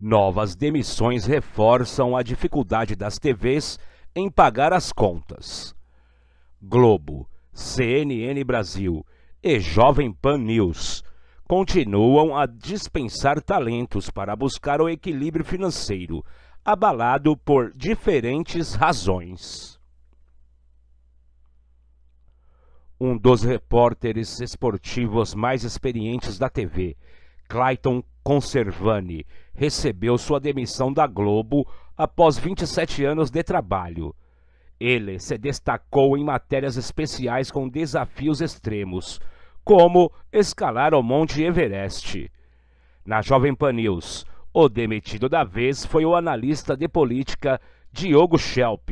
Novas demissões reforçam a dificuldade das TVs em pagar as contas. Globo, CNN Brasil e Jovem Pan News continuam a dispensar talentos para buscar o equilíbrio financeiro, abalado por diferentes razões. Um dos repórteres esportivos mais experientes da TV, Clayton Conservani recebeu sua demissão da Globo após 27 anos de trabalho. Ele se destacou em matérias especiais com desafios extremos, como escalar o Monte Everest. Na Jovem Pan News, o demitido da vez foi o analista de política Diogo Schelp,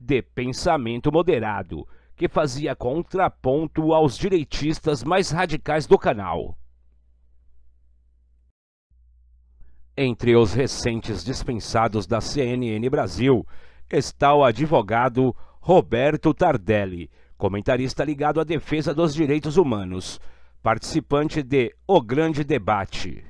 de pensamento moderado, que fazia contraponto aos direitistas mais radicais do canal. Entre os recentes dispensados da CNN Brasil está o advogado Roberto Tardelli, comentarista ligado à defesa dos direitos humanos, participante de O Grande Debate.